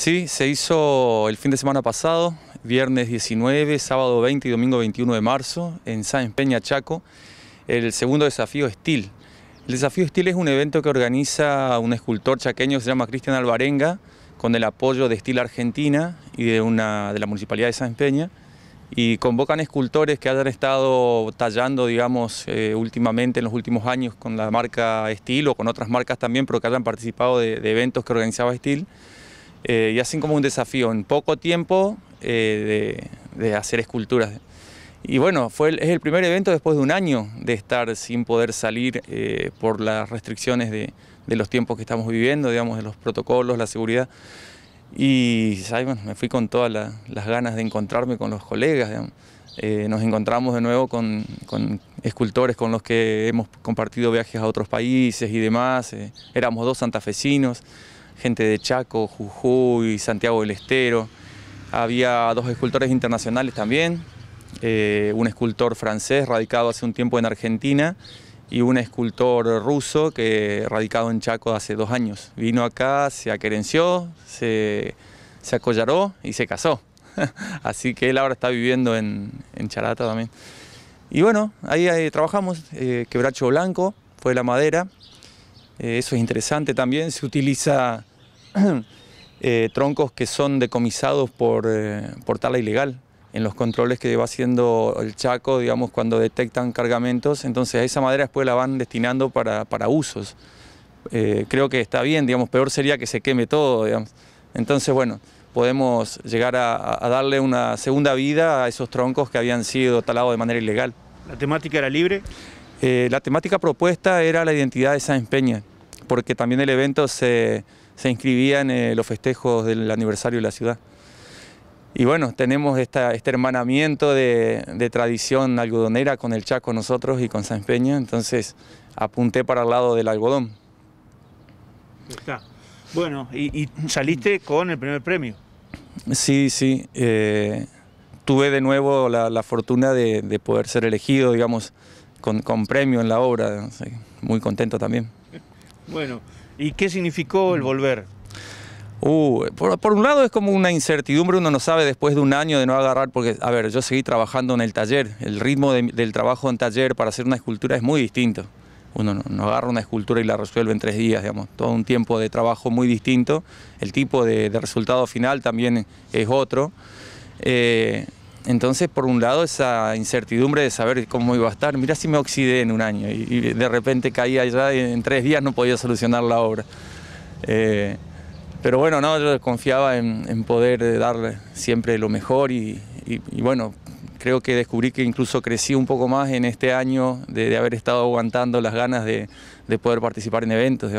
Sí, se hizo el fin de semana pasado, viernes 19, sábado 20 y domingo 21 de marzo, en San Peña, Chaco, el segundo desafío Estil. El desafío Estil es un evento que organiza un escultor chaqueño que se llama Cristian Alvarenga, con el apoyo de Estil Argentina y de, una, de la Municipalidad de San Peña, y convocan escultores que hayan estado tallando, digamos, eh, últimamente, en los últimos años, con la marca Estil o con otras marcas también, pero que hayan participado de, eventos que organizaba Estil, eh, y hacen como un desafío en poco tiempo eh, de, hacer esculturas. Y bueno, fue es el primer evento después de un año de estar sin poder salir eh, por las restricciones de, de, los tiempos que estamos viviendo, digamos, de los protocolos, la seguridad. Y bueno, me fui con todas las ganas de encontrarme con los colegas. nos encontramos de nuevo con, con, escultores con los que hemos compartido viajes a otros países y demás. éramos dos santafesinos gente de Chaco, Jujuy, Santiago del Estero. Había dos escultores internacionales también, eh, un escultor francés radicado hace un tiempo en Argentina y un escultor ruso que radicado en Chaco hace dos años. Vino acá, se aquerenció, se, acollaró y se casó. Así que él ahora está viviendo en, Charata también. Y bueno, ahí, trabajamos, eh, quebracho blanco, fue la madera. Eh, eso es interesante también, se utiliza Eh, troncos que son decomisados por, eh, por tala ilegal en los controles que va haciendo el Chaco, digamos, cuando detectan cargamentos, entonces esa madera después la van destinando para, usos. Eh, creo que está bien, digamos, peor sería que se queme todo, Entonces, bueno, podemos llegar a, darle una segunda vida a esos troncos que habían sido talados de manera ilegal. ¿La temática era libre? la temática propuesta era la identidad de esas Peña porque también el evento se, inscribía en eh, los festejos del aniversario de la ciudad. Y bueno, tenemos este hermanamiento de, tradición algodonera con el Chaco nosotros y con San Peña, entonces apunté para el lado del algodón. Está. Bueno, y, saliste con el primer premio. Sí, sí. Eh, tuve de nuevo la, fortuna de, poder ser elegido, digamos, con premio en la obra. Muy contento también. Bueno, ¿y qué significó el volver? Uh, por, un lado es como una incertidumbre, uno no sabe después de un año de no agarrar, porque, a ver, yo seguí trabajando en el taller, el ritmo del trabajo en taller para hacer una escultura es muy distinto. Uno no, agarra una escultura y la resuelve en tres días, digamos, todo un tiempo de trabajo muy distinto, el tipo de, resultado final también es otro. Eh, entonces, por un lado, esa incertidumbre de saber cómo iba a estar, mira si me oxidé en un año y, de repente caía allá y en tres días no podía solucionar la obra. Eh, pero bueno, no, yo confiaba en, poder darle siempre lo mejor y, bueno, creo que descubrí que incluso crecí un poco más en este año de, haber estado aguantando las ganas de, poder participar en eventos.